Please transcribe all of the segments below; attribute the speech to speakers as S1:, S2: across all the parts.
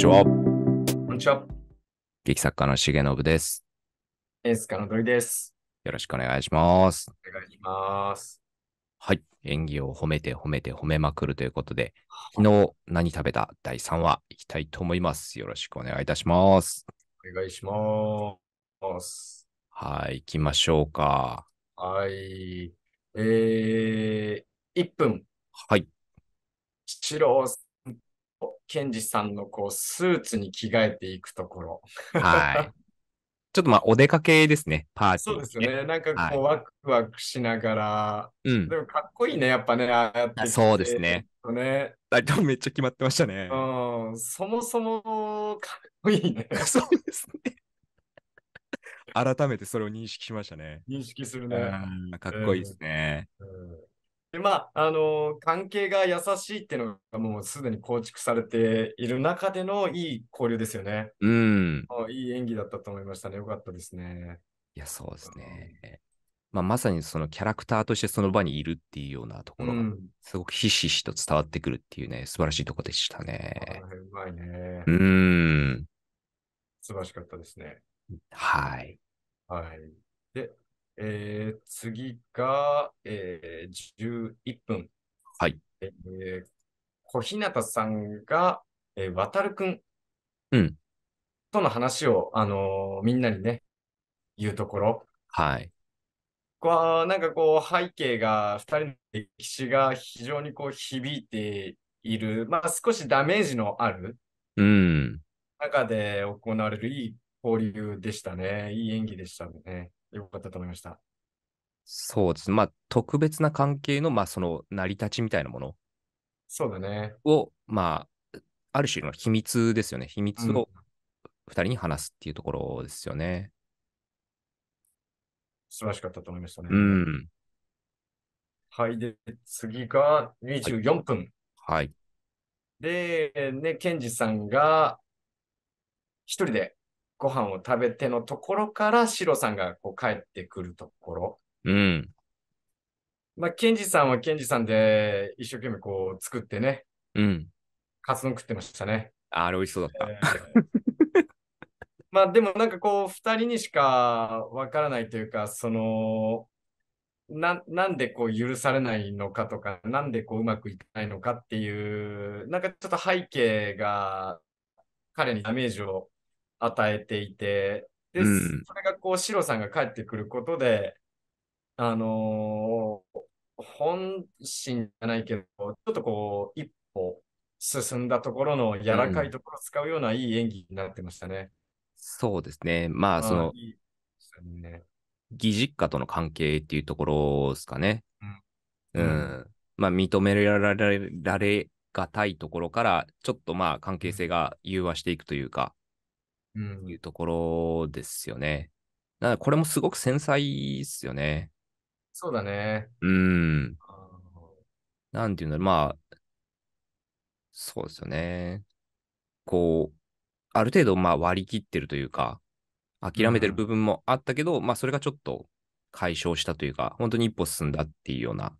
S1: ちは。こんにちは。劇作家の重信です。
S2: 演出家の土井です。
S1: よろしくお願いします。
S2: お願いします。
S1: はい。演技を褒めて褒めて褒めまくるということで、昨日何食べた第3話いきたいと思います。よろしくお願いいたします。
S2: お願いします。
S1: はい、行きましょうか。
S2: はい。えー、1分。はい。七郎健二さんのこうスーツに着替えていくとこ
S1: ろ。はい。ちょっとまあ、お出かけですね、パーティー。そうですね。なんかこう、
S2: ワクワクしながら。うん。でもかっこいいね、やっぱね、ああやってそうですね。
S1: ね。大体めっちゃ決まってましたね。う
S2: ん。そもそも、かっこいいね。そうですね。
S1: 改めてそれを認識しましたね。認識するね。うんかっこいいですね。うん
S2: でまあ、あの関係が優しいっていうのがもうすでに構築されている中でのいい交流ですよね。
S1: うん。
S2: いい演技だったと思いましたね。よかったですね。
S1: いや、そうですね。まあ、まさにそのキャラクターとしてその場にいるっていうようなところが、すごくひしひしと伝わってくるっていうね、うん、素晴らしいとこでしたね。うまいね。うん。
S2: 素晴らしかったですね。はい。はい。で、えー、次が、えー、11分。はい。えー、小日向さんが、えー、渡るくん。うん。との話を、あのー、みんなにね、言うところ。はい。こうなんかこう背景が2人の歴史が非常にこう響いている、まあ、少しダメージのある
S1: 中
S2: で行われるいい交流でしたね、いい演技でしたね。よかったと思いました。
S1: そうです。まあ、特別な関係の、まあ、その成り立ちみたいなものそうだね。を、まあ、ある種の秘密ですよね。秘密を2人に話すっていうところですよね。うん、
S2: 素晴らしかったと思いましたね。うん。はい。で、次が24分。はい。はい、で、ね、ケンジさんが一人でご飯を食べてのところから、シロさんがこう帰ってくるところ。うん。まあ、ケンジさんはケンジさんで一生懸命こう作ってね。うん。カツ丼食ってました
S1: ね。ああれ美味しそうだった。えー、
S2: まあでもなんかこう、二人にしかわからないというか、その、な、なんでこう許されないのかとか、なんでこううまくいかないのかっていう、なんかちょっと背景が彼にダメージを与えていて、で、うん、それがこう、シロさんが帰ってくることで、あのー、本心じゃないけど、ちょっとこう、一歩進んだところの柔らかいところを使うようないい演技になってましたね。うん、
S1: そうですね。まあ、その、いいね、義実家との関係っていうところですかね。うん。うん、まあ、認められられがたいところから、ちょっとまあ、関係性が融和していくというか、いうところですよね。なこれもすごく繊細ですよね。
S2: そうだね。
S1: うん。なんていうの、まあ、そうですよね。こう、ある程度まあ割り切ってるというか、諦めてる部分もあったけど、うん、まあそれがちょっと解消したというか、本当に一歩進んだっていうような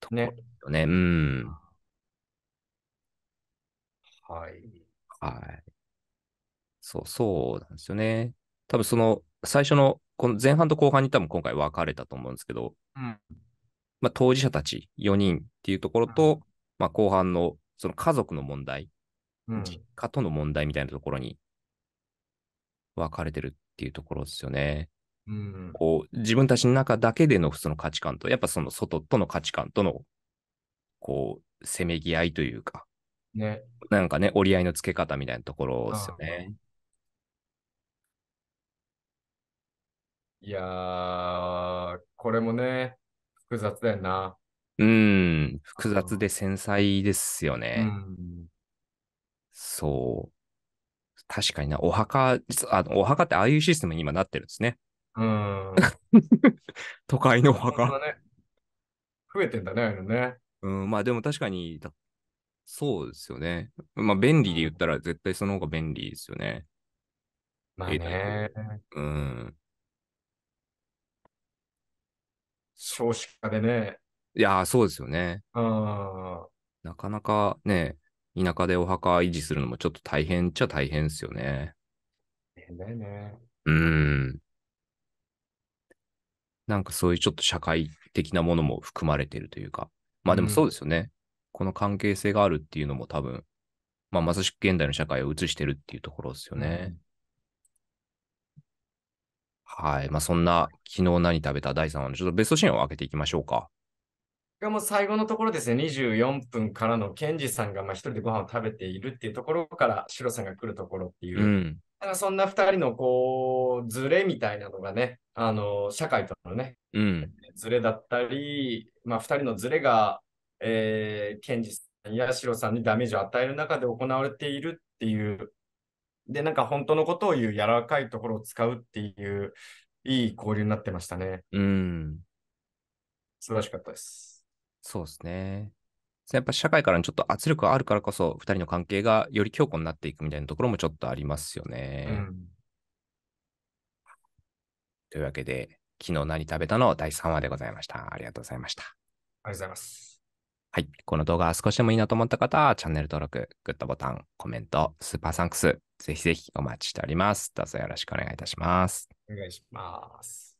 S1: ところですよね。ねうん。はい。はい。そう、そうなんですよね。多分その、最初の、この前半と後半に多分今回分かれたと思うんですけど、うん、まあ、当事者たち4人っていうところと、うん、まあ、後半のその家族の問題、うん、実家との問題みたいなところに分かれてるっていうところですよね。うん、こう自分たちの中だけでのその価値観と、やっぱその外との価値観との、こう、せめぎ合いというか、ね、なんかね、折り合いのつけ方みたいなところですよ
S2: ね。いやー、これもね、複雑だよな。
S1: うん、複雑で繊細ですよね。うん、そう。確かにな、お墓、あのお墓ってああいうシステムに今なってるんですね。うん。都会のお墓。ね、
S2: 増えてんだね、あの
S1: ね。うん、まあでも確かに、そうですよね。まあ便利で言ったら絶対その方が便利ですよね。まあね。うん。
S2: 少子化でね。
S1: いやそうですよね。うん。なかなかね、田舎でお墓維持するのもちょっと大変っちゃ大変ですよね。
S2: 大変だよね。
S1: うん。なんかそういうちょっと社会的なものも含まれてるというか。まあでもそうですよね。うん、この関係性があるっていうのも多分、まあまさしく現代の社会を映してるっていうところですよね。うんはい。まあ、そんな、昨日何食べた第3話の、ちょっとベストシーンを開けていきましょうか。
S2: がもう最後のところですね、24分からのケンジさんがまあ一人でご飯を食べているっていうところから、シロさんが来るところっていう、うん、なんかそんな2人のこう、ずれみたいなのがね、あの社会とのね、うん、だったり、まあ、2人のずれが、えー、ケンジさんやシロさんにダメージを与える中で行われているっていう、で、なんか本当のことを言う柔らかいところを使うっていう、いい交流になってましたね。
S1: うん。
S2: 素晴らしかったです。
S1: そうですね。やっぱ社会からのちょっと圧力があるからこそ、2人の関係がより強固になっていくみたいなところもちょっとありますよね。うん、というわけで、昨日何食べたの第3話でございました。ありがとうございました。ありがとうございます。はい。この動画少しでもいいなと思った方は、チャンネル登録、グッドボタン、コメント、スーパーサンクスぜひぜひお待ちしております。どうぞよろしくお願いいたします。
S2: お願いします。